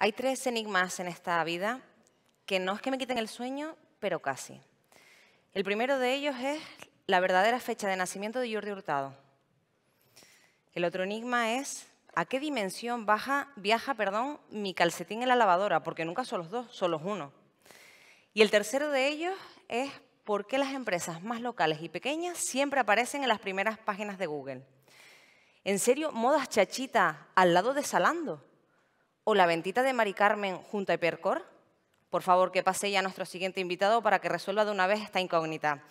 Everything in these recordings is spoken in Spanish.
Hay tres enigmas en esta vida que no es que me quiten el sueño, pero casi. El primero de ellos es la verdadera fecha de nacimiento de Jordi Hurtado. El otro enigma es a qué dimensión baja, viaja perdón, mi calcetín en la lavadora, porque nunca son los dos, son los uno. Y el tercero de ellos es por qué las empresas más locales y pequeñas siempre aparecen en las primeras páginas de Google. En serio, modas chachita al lado de Salando o la ventita de Mari Carmen junto a Hipercor? Por favor, que pase ya nuestro siguiente invitado para que resuelva de una vez esta incógnita.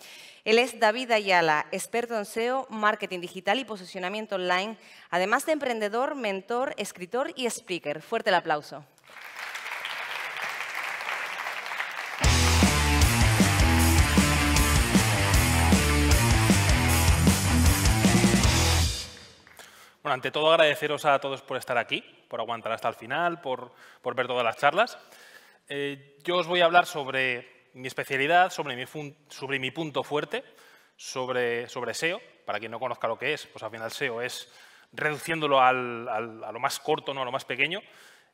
Él es David Ayala, experto en SEO, marketing digital y posicionamiento online, además de emprendedor, mentor, escritor y speaker. Fuerte el aplauso. ante todo agradeceros a todos por estar aquí, por aguantar hasta el final, por, ver todas las charlas. Eh, yo os voy a hablar sobre mi especialidad, sobre mi, sobre mi punto fuerte, sobre, sobre SEO. Para quien no conozca lo que es, pues al final SEO es, reduciéndolo al, a lo más corto, no a lo más pequeño,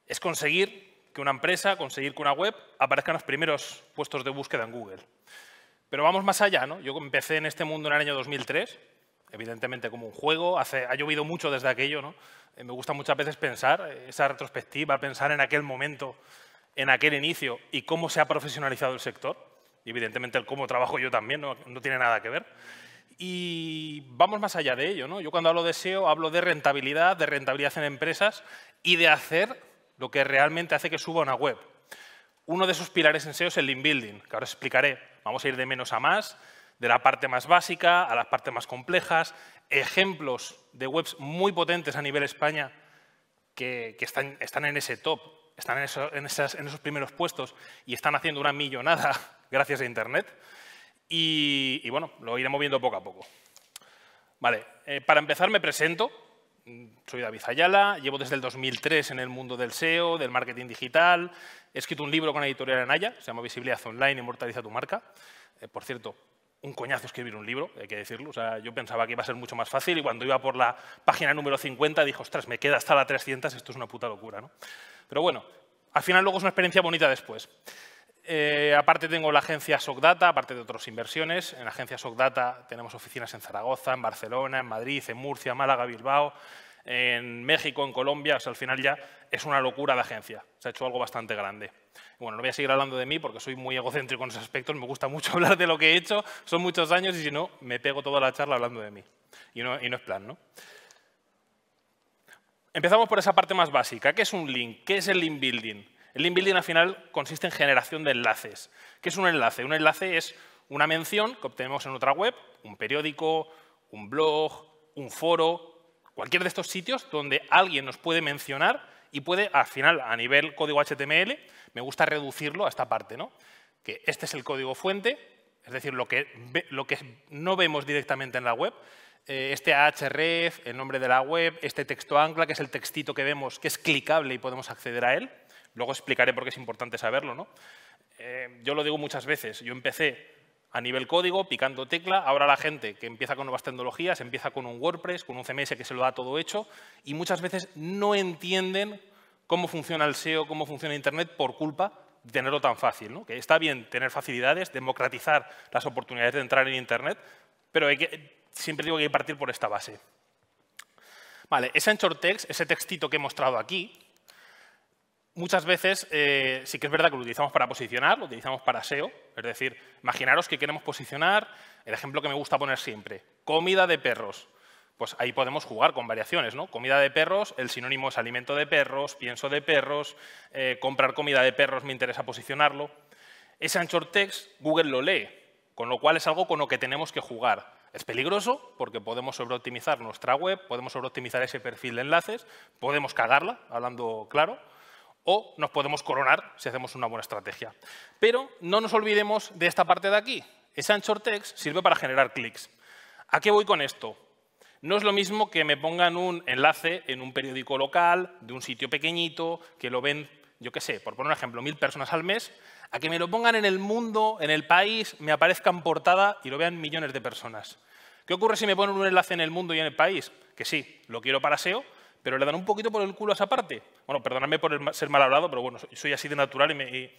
es conseguir que una empresa, conseguir que una web aparezca en los primeros puestos de búsqueda en Google. Pero vamos más allá, ¿no? Yo empecé en este mundo en el año 2003 evidentemente como un juego. ha llovido mucho desde aquello, ¿no? Eh, me gusta muchas veces pensar eh, esa retrospectiva, pensar en aquel momento, en aquel inicio y cómo se ha profesionalizado el sector. Y evidentemente el cómo trabajo yo también no, tiene nada que ver. Y vamos más allá de ello. ¿no? Yo cuando hablo de SEO hablo de rentabilidad, de rentabilidad en empresas y de hacer lo que realmente hace que suba una web. Uno de esos pilares en SEO es el link building, que ahora os explicaré. Vamos a ir de menos a más, de la parte más básica a las partes más complejas, ejemplos de webs muy potentes a nivel España que, están, están, en ese top, están en, esos primeros puestos y están haciendo una millonada gracias a Internet. Y, bueno, lo iremos viendo poco a poco. Vale, eh, para empezar me presento. Soy David Ayala, llevo desde el 2003 en el mundo del SEO, del marketing digital. He escrito un libro con la editorial Anaya, se llama Visibilidad Online, Inmortaliza tu marca. Eh, por cierto, un coñazo escribir un libro, hay que decirlo. sea, yo pensaba que iba a ser mucho más fácil y cuando iba por la página número 50 dije, ostras, me queda hasta la 300, esto es una puta locura. ¿no? Pero bueno, al final luego es una experiencia bonita después. Eh, aparte tengo la agencia SOCDATA, aparte de otras inversiones. En la agencia SOCDATA tenemos oficinas en Zaragoza, en Barcelona, en Madrid, en Murcia, Málaga, Bilbao en México, en Colombia, sea, al final ya es una locura de agencia, se ha hecho algo bastante grande. Bueno, no voy a seguir hablando de mí porque soy muy egocéntrico en esos aspectos, me gusta mucho hablar de lo que he hecho, son muchos años y si no, me pego toda la charla hablando de mí. Y no, y no es plan, ¿no? Empezamos por esa parte más básica. ¿Qué es un link? ¿Qué es el link building? El link building al final consiste en generación de enlaces. ¿Qué es un enlace? Un enlace es una mención que obtenemos en otra web, un periódico, un blog, un foro, Cualquier de estos sitios donde alguien nos puede mencionar y puede, al final, a nivel código HTML, me gusta reducirlo a esta parte, ¿no? Que este es el código fuente, es decir, lo que, no vemos directamente en la web, eh, este href, el nombre de la web, este texto ancla, que es el textito que vemos, que es clicable y podemos acceder a él. Luego explicaré por qué es importante saberlo, ¿no? Eh, yo lo digo muchas veces, yo empecé a nivel código, picando tecla. Ahora la gente que empieza con nuevas tecnologías, empieza con un WordPress, con un CMS que se lo da todo hecho y muchas veces no entienden cómo funciona el SEO, cómo funciona Internet por culpa de tenerlo tan fácil. Que está bien tener facilidades, democratizar las oportunidades de entrar en Internet, pero hay que, siempre digo que hay que partir por esta base. Vale, ese anchor text, ese textito que he mostrado aquí, muchas veces eh, sí que es verdad que lo utilizamos para posicionar, lo utilizamos para SEO. Es decir, imaginaros que queremos posicionar, el ejemplo que me gusta poner siempre, comida de perros. Pues ahí podemos jugar con variaciones, ¿no? Comida de perros, el sinónimo es alimento de perros, pienso de perros, eh, comprar comida de perros me interesa posicionarlo. Ese anchor text Google lo lee, con lo cual es algo con lo que tenemos que jugar. Es peligroso porque podemos sobreoptimizar nuestra web, podemos sobreoptimizar ese perfil de enlaces, podemos cagarla, hablando claro, o nos podemos coronar si hacemos una buena estrategia. Pero no nos olvidemos de esta parte de aquí. Esa anchor text sirve para generar clics. ¿A qué voy con esto? No es lo mismo que me pongan un enlace en un periódico local, de un sitio pequeñito, que lo ven, yo qué sé, por poner un ejemplo, mil personas al mes, a que me lo pongan en el mundo, en el país, me aparezcan en portada y lo vean millones de personas. ¿Qué ocurre si me ponen un enlace en el mundo y en el país? Que sí, lo quiero para SEO, pero le dan un poquito por el culo a esa parte. Bueno, perdóname por ser mal hablado, pero bueno, soy así de natural y,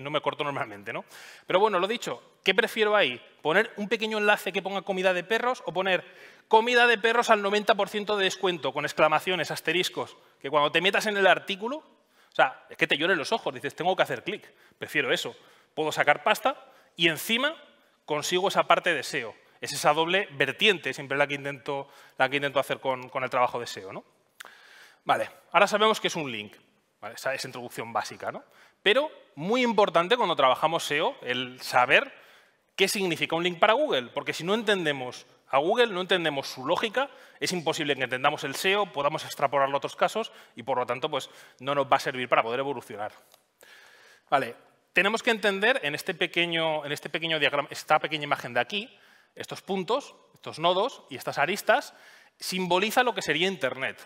no me corto normalmente, ¿no? Pero bueno, lo dicho, ¿qué prefiero ahí? ¿Poner un pequeño enlace que ponga comida de perros o poner comida de perros al 90% de descuento, con exclamaciones, asteriscos, que cuando te metas en el artículo, o sea, es que te lloren los ojos, dices, tengo que hacer clic, prefiero eso. Puedo sacar pasta y encima consigo esa parte de SEO. Es esa doble vertiente, siempre la que intento, la que intento hacer con, con el trabajo de SEO, ¿no? Vale, ahora sabemos que es un link. esa es introducción básica, ¿no? Pero muy importante cuando trabajamos SEO, el saber qué significa un link para Google, porque si no entendemos a Google, no entendemos su lógica, es imposible que entendamos el SEO, podamos extrapolarlo a otros casos y por lo tanto pues, no nos va a servir para poder evolucionar. Vale, tenemos que entender en este en este pequeño diagrama, esta pequeña imagen de aquí, estos puntos, estos nodos y estas aristas, simboliza lo que sería Internet.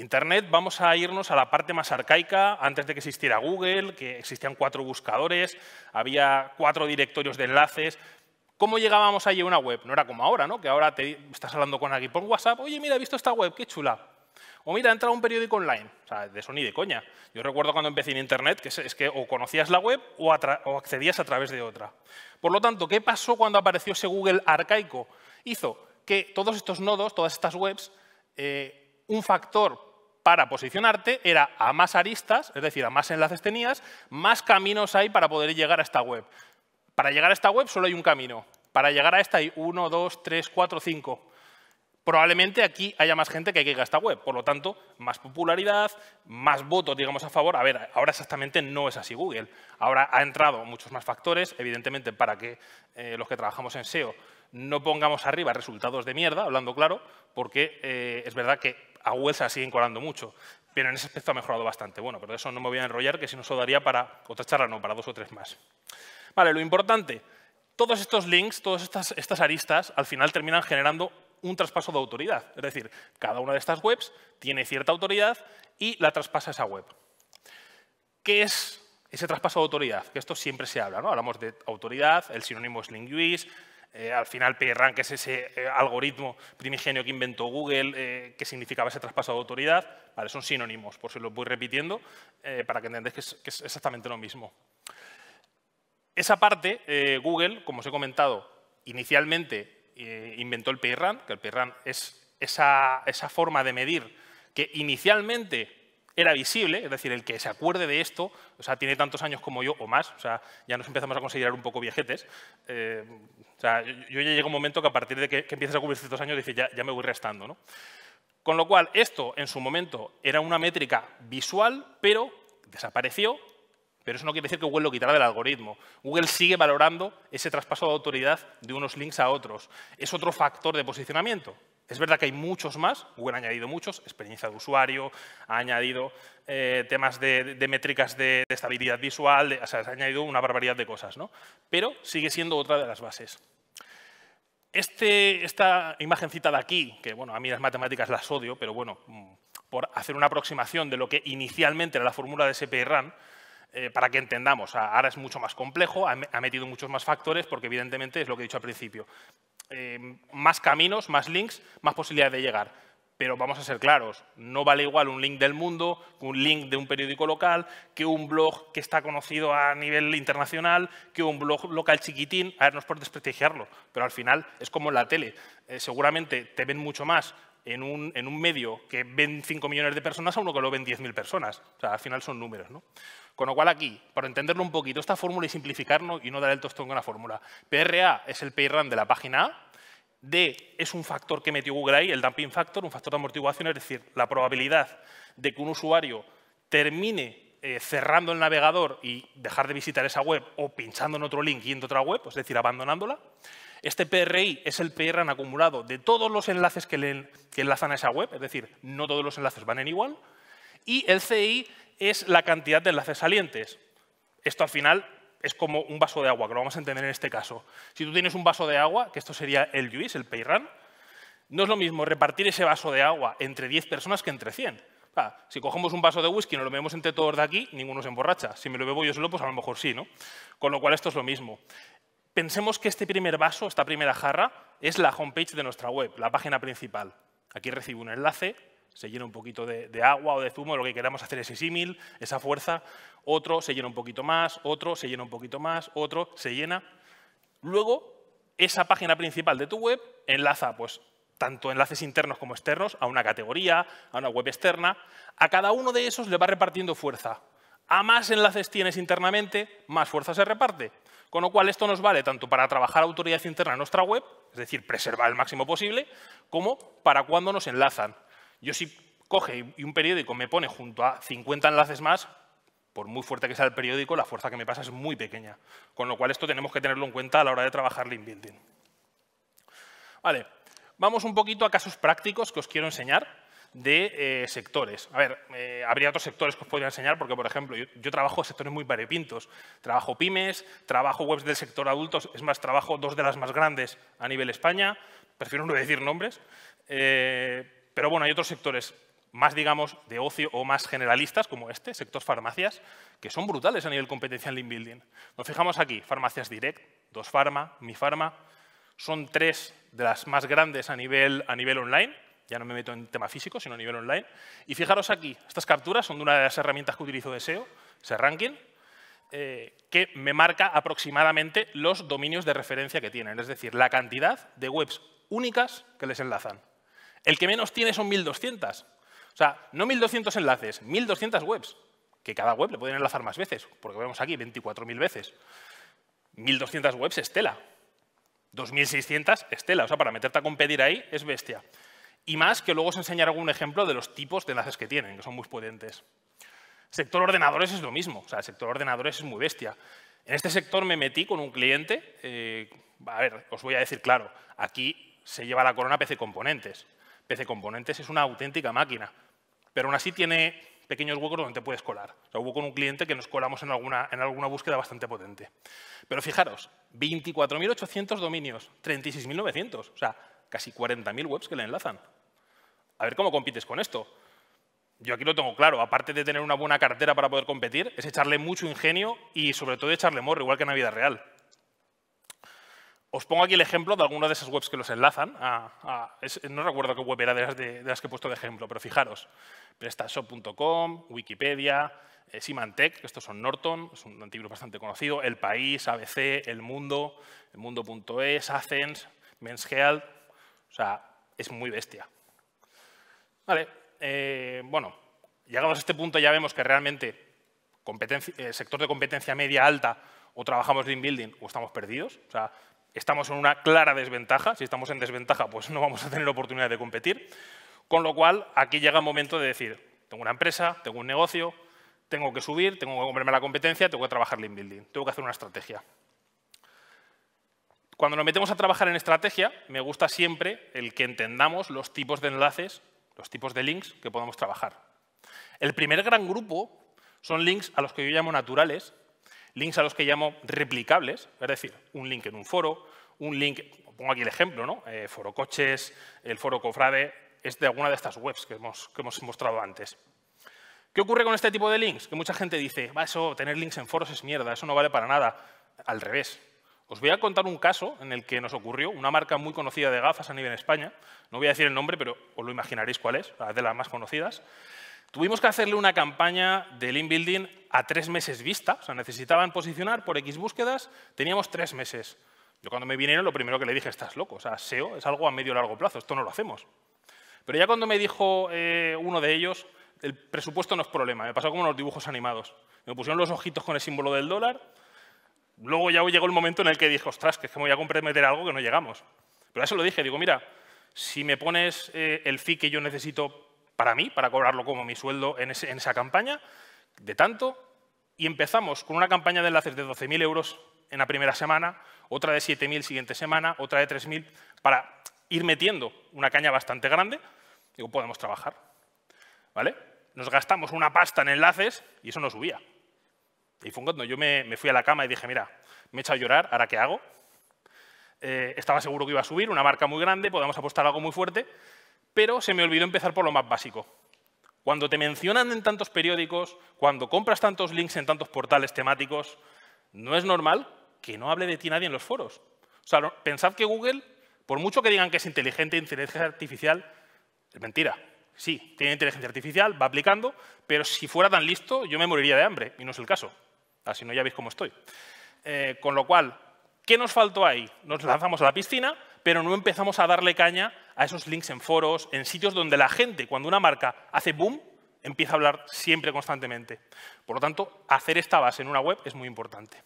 Internet, vamos a irnos a la parte más arcaica, antes de que existiera Google, que existían cuatro buscadores, había cuatro directorios de enlaces. ¿Cómo llegábamos allí a una web? No era como ahora, ¿no? Que ahora te estás hablando con alguien por WhatsApp, oye, mira, he visto esta web, qué chula. O mira, ha entrado un periódico online. O sea, de eso ni de coña. Yo recuerdo cuando empecé en Internet, que es que o conocías la web o, accedías a través de otra. Por lo tanto, ¿qué pasó cuando apareció ese Google arcaico? Hizo que todos estos nodos, todas estas webs, eh, un factor para posicionarte era a más aristas, es decir, a más enlaces tenías, más caminos hay para poder llegar a esta web. Para llegar a esta web solo hay un camino. Para llegar a esta hay uno, dos, tres, cuatro, cinco. Probablemente aquí haya más gente que llegue a esta web. Por lo tanto, más popularidad, más votos, digamos, a favor. A ver, ahora exactamente no es así Google. Ahora ha entrado muchos más factores, evidentemente, para que eh, los que trabajamos en SEO no pongamos arriba resultados de mierda, hablando claro, porque eh, es verdad que a Google se la siguen colando mucho, pero en ese aspecto ha mejorado bastante. Bueno, pero de eso no me voy a enrollar, que si no, eso daría para otra charla, no, para dos o tres más. Vale, lo importante, todos estos links, todas estas, estas aristas, al final terminan generando un traspaso de autoridad. Es decir, cada una de estas webs tiene cierta autoridad y la traspasa esa web. ¿Qué es ese traspaso de autoridad? Que esto siempre se habla, ¿no? Hablamos de autoridad, el sinónimo es link eh, al final, que es ese eh, algoritmo primigenio que inventó Google, eh, que significaba ese traspaso de autoridad. Vale, son sinónimos, por si lo voy repitiendo, para que entendáis que es, exactamente lo mismo. Esa parte, Google, como os he comentado, inicialmente inventó el PIRAN, que el PRAN es esa forma de medir que inicialmente era visible, es decir, el que se acuerde de esto, o sea, tiene tantos años como yo o más, o sea, ya nos empezamos a considerar un poco viejetes. Eh, o sea, yo ya llega un momento que a partir de que, que empiezas a cubrir ciertos años dices, ya, ya me voy restando, ¿no? Con lo cual, esto en su momento era una métrica visual, pero desapareció pero eso no quiere decir que Google lo quitará del algoritmo. Google sigue valorando ese traspaso de autoridad de unos links a otros. Es otro factor de posicionamiento. Es verdad que hay muchos más, Google ha añadido muchos, experiencia de usuario, ha añadido eh, temas de, métricas de, estabilidad visual, ha añadido una barbaridad de cosas, ¿no? Pero sigue siendo otra de las bases. Este, esta imagencita de aquí, que bueno, a mí las matemáticas las odio, pero bueno, mm, por hacer una aproximación de lo que inicialmente era la fórmula de spi eh, para que entendamos. Ahora es mucho más complejo, ha metido muchos más factores, porque evidentemente es lo que he dicho al principio. Eh, más caminos, más links, más posibilidades de llegar. Pero vamos a ser claros, no vale igual un link del mundo, un link de un periódico local, que un blog que está conocido a nivel internacional, que un blog local chiquitín. A ver, no es por desprestigiarlo, pero al final es como la tele. Eh, seguramente te ven mucho más en un, en un medio que ven 5 millones de personas a uno que lo ven 10.000 personas. O sea, al final son números. ¿no? Con lo cual aquí, para entenderlo un poquito, esta fórmula y simplificarnos y no dar el tostón con la fórmula. PRA es el run de la página A. D es un factor que metió Google ahí, el dumping factor, un factor de amortiguación, es decir, la probabilidad de que un usuario termine eh, cerrando el navegador y dejar de visitar esa web o pinchando en otro link y en otra web, es decir, abandonándola. Este PRI es el PRAN acumulado de todos los enlaces que, enlazan a esa web, es decir, no todos los enlaces van en igual, y el CI es la cantidad de enlaces salientes. Esto al final es como un vaso de agua, que lo vamos a entender en este caso. Si tú tienes un vaso de agua, que esto sería el UIS, el PRAN, no es lo mismo repartir ese vaso de agua entre 10 personas que entre 100. si cogemos un vaso de whisky y nos lo bebemos entre todos de aquí, ninguno se emborracha. Si me lo bebo yo solo, pues a lo mejor sí, ¿no? Con lo cual esto es lo mismo. Pensemos que este primer vaso, esta primera jarra, es la homepage de nuestra web, la página principal. Aquí recibe un enlace, se llena un poquito de, agua o de zumo, lo que queramos hacer es símil, esa fuerza. Otro se llena un poquito más, otro se llena un poquito más, otro se llena. Luego, esa página principal de tu web enlaza pues, tanto enlaces internos como externos a una categoría, a una web externa. A cada uno de esos le va repartiendo fuerza. A más enlaces tienes internamente, más fuerza se reparte. Con lo cual, esto nos vale tanto para trabajar autoridad interna en nuestra web, es decir, preservar el máximo posible, como para cuando nos enlazan. Yo si coge y un periódico me pone junto a 50 enlaces más, por muy fuerte que sea el periódico, la fuerza que me pasa es muy pequeña. Con lo cual, esto tenemos que tenerlo en cuenta a la hora de trabajar link building. Vale, vamos un poquito a casos prácticos que os quiero enseñar de eh, sectores. A ver, eh, habría otros sectores que os podría enseñar porque, por ejemplo, yo, trabajo en sectores muy variopintos. Trabajo pymes, trabajo webs del sector adultos, es más, trabajo dos de las más grandes a nivel España. Prefiero no decir nombres. Eh, pero bueno, hay otros sectores más, digamos, de ocio o más generalistas, como este, sector farmacias, que son brutales a nivel competencia en building. Nos fijamos aquí, farmacias direct, dos farma, mi farma, son tres de las más grandes a nivel online, ya no me meto en tema físico, sino a nivel online. Y fijaros aquí, estas capturas son de una de las herramientas que utilizo de e SEO, eh, que me marca aproximadamente los dominios de referencia que tienen, es decir, la cantidad de webs únicas que les enlazan. El que menos tiene son 1.200. O sea, no 1.200 enlaces, 1.200 webs, que cada web le pueden enlazar más veces, porque vemos aquí 24.000 veces. 1.200 webs Estela, 2.600 Estela. O sea, para meterte a competir ahí es bestia. Y más que luego os enseñaré algún ejemplo de los tipos de enlaces que tienen, que son muy potentes. Sector ordenadores es lo mismo, o sea, el sector ordenadores es muy bestia. En este sector me metí con un cliente, eh, a ver, os voy a decir claro, aquí se lleva la corona PC Componentes. PC Componentes es una auténtica máquina, pero aún así tiene pequeños huecos donde te puedes colar. O sea, hubo con un cliente que nos colamos en alguna, en alguna búsqueda bastante potente. Pero fijaros, 24.800 dominios, 36.900, o sea, casi 40.000 webs que le enlazan a ver cómo compites con esto. Yo aquí lo tengo claro, aparte de tener una buena cartera para poder competir, es echarle mucho ingenio y sobre todo echarle morro, igual que en la vida real. Os pongo aquí el ejemplo de algunas de esas webs que los enlazan. no recuerdo qué web era de las, que he puesto de ejemplo, pero fijaros. Prestashop.com, Wikipedia, eh, Symantec, que estos son Norton, es un antiguo bastante conocido, El País, ABC, El Mundo, El Mundo.es, Athens, Men's Health. O sea, es muy bestia. Vale, eh, bueno, llegados a este punto ya vemos que realmente el eh, sector de competencia media alta o trabajamos lean building o estamos perdidos. O sea, estamos en una clara desventaja. Si estamos en desventaja, pues no vamos a tener oportunidad de competir. Con lo cual, aquí llega el momento de decir, tengo una empresa, tengo un negocio, tengo que subir, tengo que comprarme la competencia, tengo que trabajar lean building, tengo que hacer una estrategia. Cuando nos metemos a trabajar en estrategia, me gusta siempre el que entendamos los tipos de enlaces los tipos de links que podemos trabajar. El primer gran grupo son links a los que yo llamo naturales, links a los que llamo replicables, es decir, un link en un foro, un link, pongo aquí el ejemplo, ¿no? Eh, foro coches, el foro cofrade, es de alguna de estas webs que hemos, que hemos mostrado antes. ¿Qué ocurre con este tipo de links? Que mucha gente dice, va, eso, tener links en foros es mierda, eso no vale para nada. Al revés, os voy a contar un caso en el que nos ocurrió, una marca muy conocida de gafas a nivel España, no voy a decir el nombre, pero os lo imaginaréis cuál es, de las más conocidas. Tuvimos que hacerle una campaña de link building a tres meses vista, o sea, necesitaban posicionar por X búsquedas, teníamos tres meses. Yo cuando me vinieron lo primero que le dije, estás loco, o sea, SEO es algo a medio largo plazo, esto no lo hacemos. Pero ya cuando me dijo eh, uno de ellos, el presupuesto no es problema, me pasó como unos dibujos animados. Me pusieron los ojitos con el símbolo del dólar luego ya llegó el momento en el que dije, ostras, que es que me voy a comprometer algo que no llegamos. Pero a eso lo dije, digo, mira, si me pones eh, el fee que yo necesito para mí, para cobrarlo como mi sueldo en, esa campaña, de tanto, y empezamos con una campaña de enlaces de 12.000 euros en la primera semana, otra de 7.000 siguiente semana, otra de 3.000, para ir metiendo una caña bastante grande, digo, podemos trabajar. ¿Vale? Nos gastamos una pasta en enlaces y eso no subía. Y fue cuando yo me, fui a la cama y dije, mira, me he echado a llorar, ¿ahora qué hago? Eh, estaba seguro que iba a subir, una marca muy grande, podemos apostar algo muy fuerte, pero se me olvidó empezar por lo más básico. Cuando te mencionan en tantos periódicos, cuando compras tantos links en tantos portales temáticos, no es normal que no hable de ti nadie en los foros. O sea, pensad que Google, por mucho que digan que es inteligente, inteligencia artificial, es mentira. Sí, tiene inteligencia artificial, va aplicando, pero si fuera tan listo, yo me moriría de hambre, y no es el caso. Así no ya veis cómo estoy. Eh, con lo cual, ¿qué nos faltó ahí? Nos lanzamos a la piscina, pero no empezamos a darle caña a esos links en foros, en sitios donde la gente, cuando una marca hace boom, empieza a hablar siempre constantemente. Por lo tanto, hacer esta base en una web es muy importante.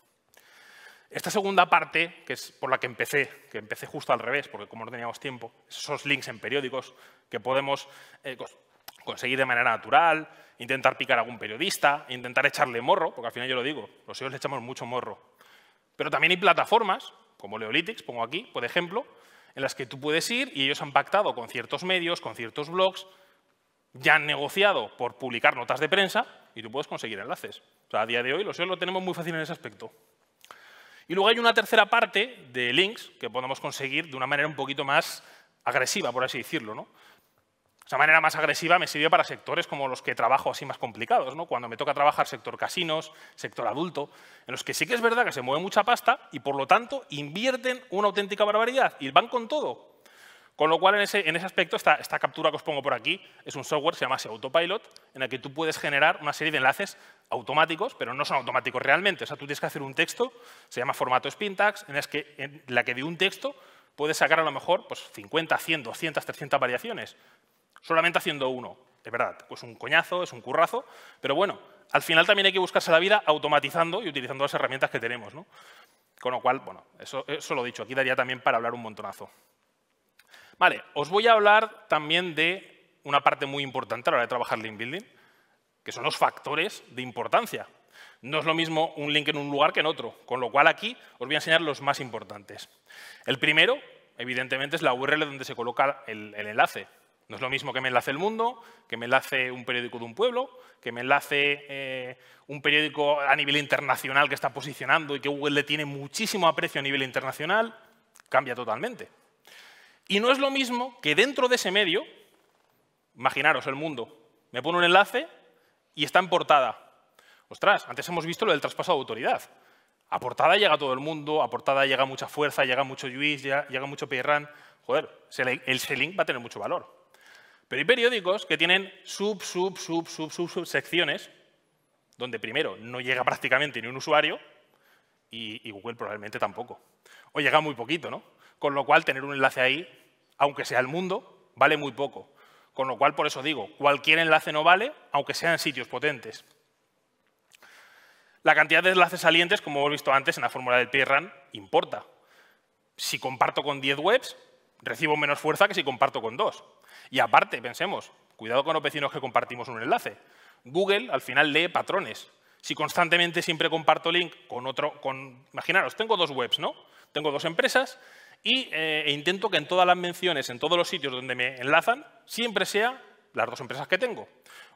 Esta segunda parte, que es por la que empecé, que empecé justo al revés, porque como no teníamos tiempo, esos links en periódicos que podemos eh, conseguir de manera natural, intentar picar a algún periodista, intentar echarle morro, porque al final yo lo digo, los SEOs le echamos mucho morro. Pero también hay plataformas, como Leolitics, pongo aquí, por ejemplo, en las que tú puedes ir y ellos han pactado con ciertos medios, con ciertos blogs, ya han negociado por publicar notas de prensa y tú puedes conseguir enlaces. O sea, a día de hoy los SEOs lo tenemos muy fácil en ese aspecto. Y luego hay una tercera parte de links que podemos conseguir de una manera un poquito más agresiva, por así decirlo. ¿no? Esa manera más agresiva me sirvió para sectores como los que trabajo así más complicados, ¿no? cuando me toca trabajar sector casinos, sector adulto, en los que sí que es verdad que se mueve mucha pasta y por lo tanto invierten una auténtica barbaridad y van con todo. Con lo cual, en ese, en ese aspecto, esta, esta captura que os pongo por aquí es un software, se llama Autopilot, en el que tú puedes generar una serie de enlaces automáticos, pero no son automáticos realmente. O sea, tú tienes que hacer un texto, se llama formato Spintax, en, el que, en la que de un texto puedes sacar a lo mejor pues, 50, 100, 200, 300 variaciones solamente haciendo uno. Es verdad, es pues un coñazo, es un currazo, pero bueno, al final también hay que buscarse la vida automatizando y utilizando las herramientas que tenemos. ¿no? Con lo cual, bueno, eso, eso lo he dicho, aquí daría también para hablar un montonazo. Vale, os voy a hablar también de una parte muy importante a la hora de trabajar link building, que son los factores de importancia. No es lo mismo un link en un lugar que en otro, con lo cual aquí os voy a enseñar los más importantes. El primero, evidentemente, es la URL donde se coloca el, el enlace. No es lo mismo que me enlace El Mundo, que me enlace un periódico de un pueblo, que me enlace eh, un periódico a nivel internacional que está posicionando y que Google le tiene muchísimo aprecio a nivel internacional, cambia totalmente. Y no es lo mismo que dentro de ese medio, imaginaros El Mundo, me pone un enlace y está en portada. Ostras, antes hemos visto lo del traspaso de autoridad. A portada llega todo el mundo, a portada llega mucha fuerza, llega mucho Luis, llega, mucho Peirán, Joder, el selling va a tener mucho valor. Pero hay periódicos que tienen sub, sub, sub, sub, sub, secciones donde primero no llega prácticamente ni un usuario y, Google probablemente tampoco. O llega muy poquito, ¿no? Con lo cual, tener un enlace ahí, aunque sea el mundo, vale muy poco. Con lo cual, por eso digo, cualquier enlace no vale, aunque sean sitios potentes. La cantidad de enlaces salientes, como hemos visto antes en la fórmula del PRAN, importa. Si comparto con 10 webs, recibo menos fuerza que si comparto con dos. Y aparte, pensemos, cuidado con los vecinos que compartimos un enlace. Google al final lee patrones. Si constantemente siempre comparto link con otro, con, imaginaros, tengo dos webs, ¿no? Tengo dos empresas y, eh, e intento que en todas las menciones, en todos los sitios donde me enlazan, siempre sea las dos empresas que tengo.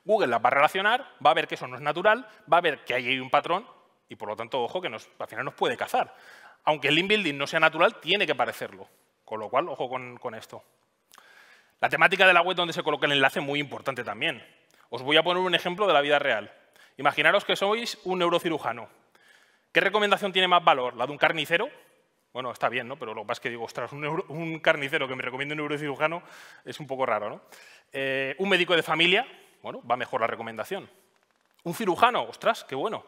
Google las va a relacionar, va a ver que eso no es natural, va a ver que hay un patrón y, por lo tanto, ojo, que nos, al final nos puede cazar. Aunque el link building no sea natural, tiene que parecerlo. Con lo cual, ojo con esto. La temática de la web donde se coloca el enlace es muy importante también. Os voy a poner un ejemplo de la vida real. Imaginaros que sois un neurocirujano. ¿Qué recomendación tiene más valor? ¿La de un carnicero? Bueno, está bien, ¿no? Pero lo que pasa es que digo, ostras, un, carnicero que me recomiende un neurocirujano es un poco raro, ¿no? Eh, un médico de familia, bueno, va mejor la recomendación. Un cirujano, ostras, qué bueno.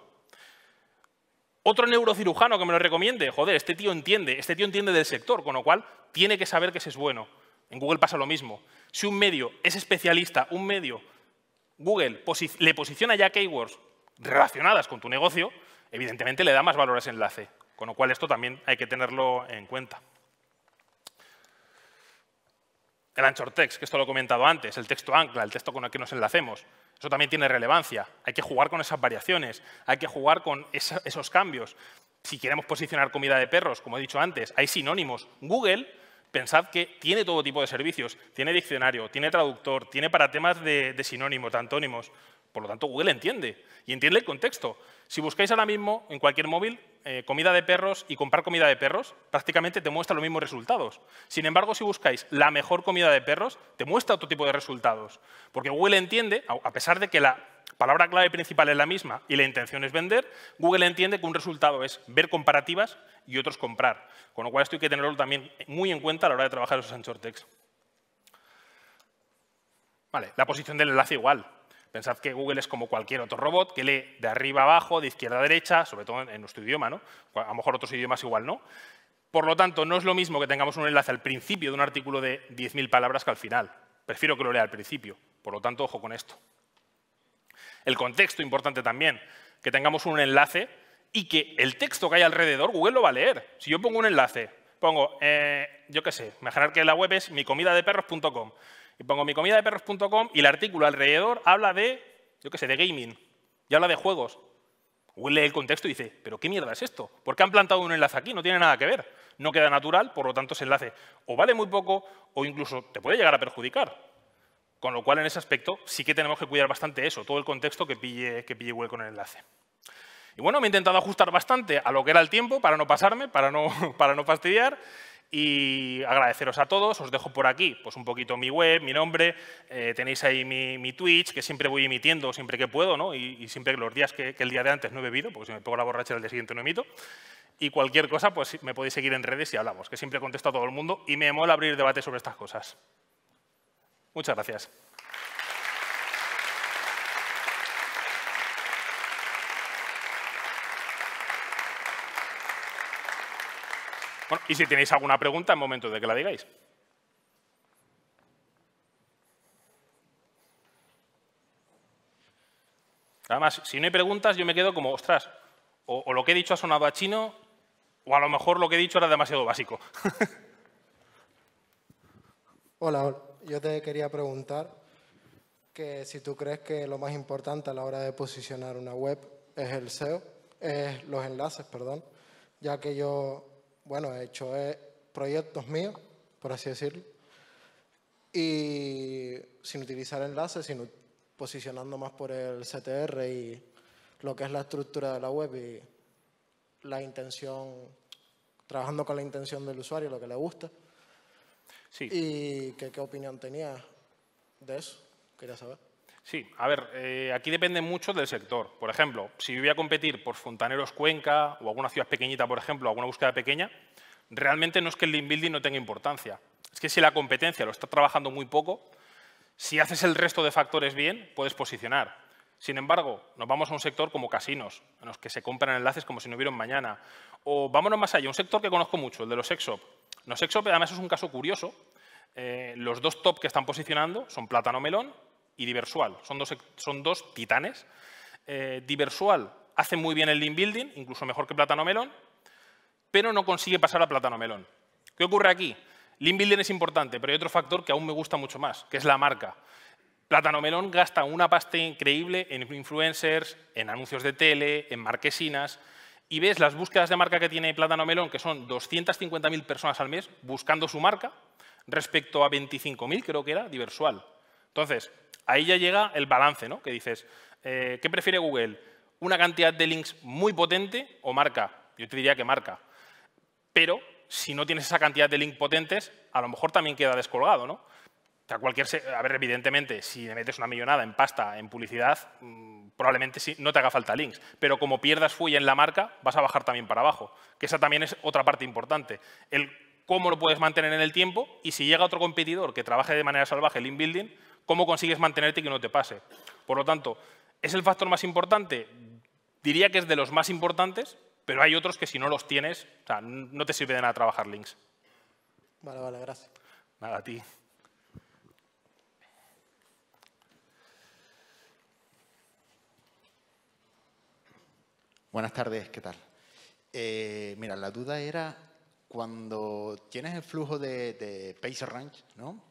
Otro neurocirujano que me lo recomiende, joder, este tío entiende, este tío entiende del sector, con lo cual tiene que saber que ese es bueno. En Google pasa lo mismo. Si un medio es especialista, un medio, Google le posiciona ya keywords relacionadas con tu negocio, evidentemente le da más valor a ese enlace. Con lo cual esto también hay que tenerlo en cuenta. El anchor text, que esto lo he comentado antes, el texto ancla, el texto con el que nos enlacemos. Eso también tiene relevancia. Hay que jugar con esas variaciones, hay que jugar con esos cambios. Si queremos posicionar comida de perros, como he dicho antes, hay sinónimos. Google Pensad que tiene todo tipo de servicios. Tiene diccionario, tiene traductor, tiene para temas de, sinónimos, de antónimos. Por lo tanto, Google entiende y entiende el contexto. Si buscáis ahora mismo en cualquier móvil, eh, comida de perros y comprar comida de perros, prácticamente te muestra los mismos resultados. Sin embargo, si buscáis la mejor comida de perros, te muestra otro tipo de resultados. Porque Google entiende, a pesar de que la palabra clave principal es la misma y la intención es vender, Google entiende que un resultado es ver comparativas y otros comprar. Con lo cual, esto hay que tenerlo también muy en cuenta a la hora de trabajar esos anchor text. Vale, la posición del enlace igual. Pensad que Google es como cualquier otro robot que lee de arriba a abajo, de izquierda a derecha, sobre todo en nuestro idioma, ¿no? A lo mejor otros idiomas igual no. Por lo tanto, no es lo mismo que tengamos un enlace al principio de un artículo de 10.000 palabras que al final. Prefiero que lo lea al principio. Por lo tanto, ojo con esto. El contexto, importante también, que tengamos un enlace y que el texto que hay alrededor, Google lo va a leer. Si yo pongo un enlace, pongo, eh, yo qué sé, imaginar que la web es micomidadeperros.com y pongo mi comida de perros.com y el artículo alrededor habla de, yo qué sé, de gaming y habla de juegos. Google lee el contexto y dice, ¿pero qué mierda es esto? ¿Por qué han plantado un enlace aquí? No tiene nada que ver. No queda natural, por lo tanto ese enlace o vale muy poco o incluso te puede llegar a perjudicar. Con lo cual, en ese aspecto, sí que tenemos que cuidar bastante eso, todo el contexto que pille, que pille con el enlace. Y bueno, me he intentado ajustar bastante a lo que era el tiempo para no pasarme, para no, para no fastidiar. Y agradeceros a todos, os dejo por aquí pues un poquito mi web, mi nombre, eh, tenéis ahí mi, mi, Twitch, que siempre voy emitiendo siempre que puedo, y, siempre los días que, el día de antes no he bebido, porque si me pongo la borracha el día siguiente no emito. Y cualquier cosa, pues me podéis seguir en redes y hablamos, que siempre contesto a todo el mundo y me mola abrir debate sobre estas cosas. Muchas gracias. y si tenéis alguna pregunta, en momento de que la digáis. Además, si no hay preguntas, yo me quedo como, ostras, o, lo que he dicho ha sonado a chino, o a lo mejor lo que he dicho era demasiado básico. hola, hola, yo te quería preguntar que si tú crees que lo más importante a la hora de posicionar una web es el SEO, es los enlaces, perdón, ya que yo bueno, he hecho eh, proyectos míos, por así decirlo, y sin utilizar enlaces, sino posicionando más por el CTR y lo que es la estructura de la web y la intención, trabajando con la intención del usuario, lo que le gusta. Sí. ¿Y qué, qué opinión tenías de eso? Quería saber. Sí, a ver, eh, aquí depende mucho del sector. Por ejemplo, si yo voy a competir por Fontaneros Cuenca o alguna ciudad pequeñita, por ejemplo, alguna búsqueda pequeña, realmente no es que el link building no tenga importancia. Es que si la competencia lo está trabajando muy poco, si haces el resto de factores bien, puedes posicionar. Sin embargo, nos vamos a un sector como casinos, en los que se compran enlaces como si no hubieran mañana. O vámonos más allá, un sector que conozco mucho, el de los exop. Los exop además, es un caso curioso. Eh, los dos top que están posicionando son plátano melón y Diversual. Son dos, son dos titanes. Eh, Diversual hace muy bien el Lean building, incluso mejor que Platano Melón, pero no consigue pasar a Platano Melón. ¿Qué ocurre aquí? Lean building es importante, pero hay otro factor que aún me gusta mucho más, que es la marca. Plátano Melón gasta una pasta increíble en influencers, en anuncios de tele, en marquesinas. Y ves las búsquedas de marca que tiene Plátano Melón, que son 250.000 personas al mes buscando su marca, respecto a 25.000, creo que era, Diversual. Entonces, ahí ya llega el balance, ¿no? Que dices, eh, ¿qué prefiere Google? ¿Una cantidad de links muy potente o marca? Yo te diría que marca. Pero si no tienes esa cantidad de links potentes, a lo mejor también queda descolgado, ¿no? sea, a ver, evidentemente, si le metes una millonada en pasta, en publicidad, mm, probablemente sí, no te haga falta links. Pero como pierdas fui en la marca, vas a bajar también para abajo. Que esa también es otra parte importante. El cómo lo puedes mantener en el tiempo y si llega otro competidor que trabaje de manera salvaje el link building, ¿Cómo consigues mantenerte y que no te pase? Por lo tanto, ¿es el factor más importante? Diría que es de los más importantes, pero hay otros que si no los tienes, no te sirve de nada trabajar links. Vale, vale, gracias. Nada, a ti. Buenas tardes, ¿qué tal? Eh, mira, la duda era cuando tienes el flujo de, de PageRank, ¿no?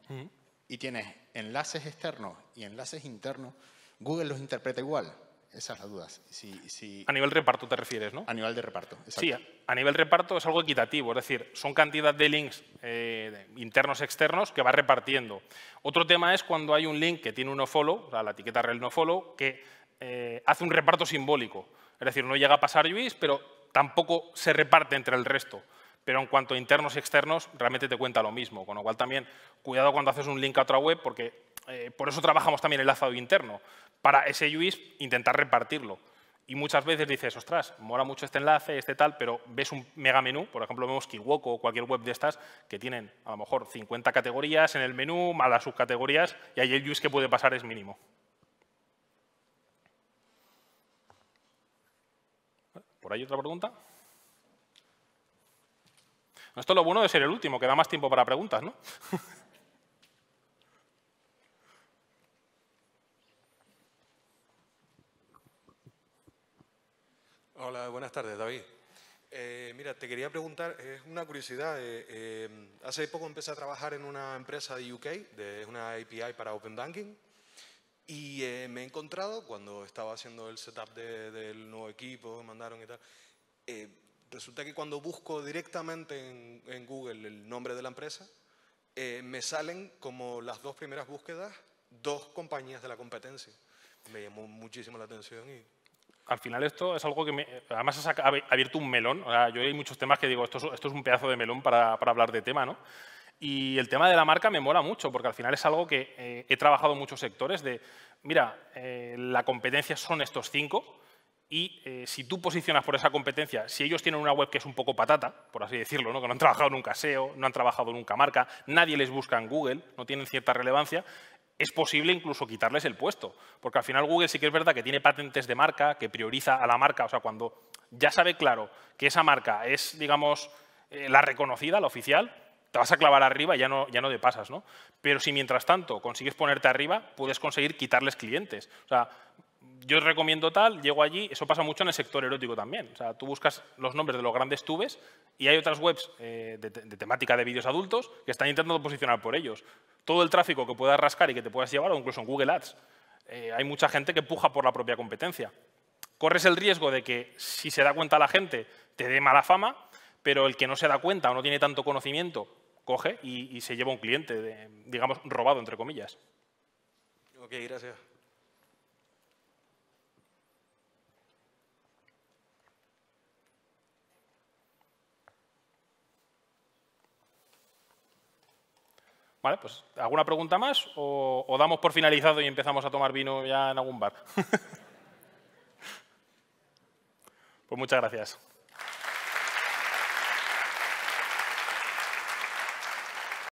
y tienes enlaces externos y enlaces internos, Google los interpreta igual. Esas las dudas. Si, A nivel reparto te refieres, ¿no? A nivel de reparto, Sí, a nivel reparto es algo equitativo, es decir, son cantidad de links eh, internos, externos, que va repartiendo. Otro tema es cuando hay un link que tiene un nofollow, la etiqueta rel follow, que eh, hace un reparto simbólico. Es decir, no llega a pasar Luis, pero tampoco se reparte entre el resto pero en cuanto a internos y externos, realmente te cuenta lo mismo. Con lo cual también, cuidado cuando haces un link a otra web, porque eh, por eso trabajamos también el lazado interno, para ese UIS intentar repartirlo. Y muchas veces dices, ostras, mola mucho este enlace, este tal, pero ves un mega menú, por ejemplo, vemos Kiwoko o cualquier web de estas que tienen a lo mejor 50 categorías en el menú, malas subcategorías, y ahí el UIS que puede pasar es mínimo. ¿Por ahí otra pregunta? Esto es lo bueno de ser el último, que da más tiempo para preguntas, ¿no? Hola, buenas tardes, David. Eh, mira, te quería preguntar, es una curiosidad. Eh, eh, hace poco empecé a trabajar en una empresa de UK, es una API para Open Banking, y me he encontrado, cuando estaba haciendo el setup del nuevo equipo, mandaron y tal, resulta que cuando busco directamente en, Google el nombre de la empresa, eh, me salen como las dos primeras búsquedas dos compañías de la competencia. Me llamó muchísimo la atención y al final esto es algo que me, además ha abierto un melón. O sea, yo hay muchos temas que digo, esto es, esto es un pedazo de melón para, para, hablar de tema, ¿no? Y el tema de la marca me mola mucho, porque al final es algo que eh, he trabajado en muchos sectores de, mira, eh, la competencia son estos cinco, y eh, si tú posicionas por esa competencia, si ellos tienen una web que es un poco patata, por así decirlo, ¿no? que no han trabajado nunca SEO, no han trabajado nunca marca, nadie les busca en Google, no tienen cierta relevancia, es posible incluso quitarles el puesto. Porque al final Google sí que es verdad que tiene patentes de marca, que prioriza a la marca. O sea, cuando ya sabe claro que esa marca es, digamos, eh, la reconocida, la oficial, te vas a clavar arriba y ya no, ya no te pasas, ¿no? Pero si mientras tanto consigues ponerte arriba, puedes conseguir quitarles clientes. O sea, yo recomiendo tal, llego allí, eso pasa mucho en el sector erótico también. O sea, tú buscas los nombres de los grandes tubes y hay otras webs eh, de, temática de vídeos adultos que están intentando posicionar por ellos. Todo el tráfico que puedas rascar y que te puedas llevar, o incluso en Google Ads, eh, hay mucha gente que puja por la propia competencia. Corres el riesgo de que, si se da cuenta la gente, te dé mala fama, pero el que no se da cuenta o no tiene tanto conocimiento, coge y, se lleva un cliente, digamos, robado, entre comillas. Ok, gracias. pues ¿alguna pregunta más o, o, damos por finalizado y empezamos a tomar vino ya en algún bar? pues muchas gracias.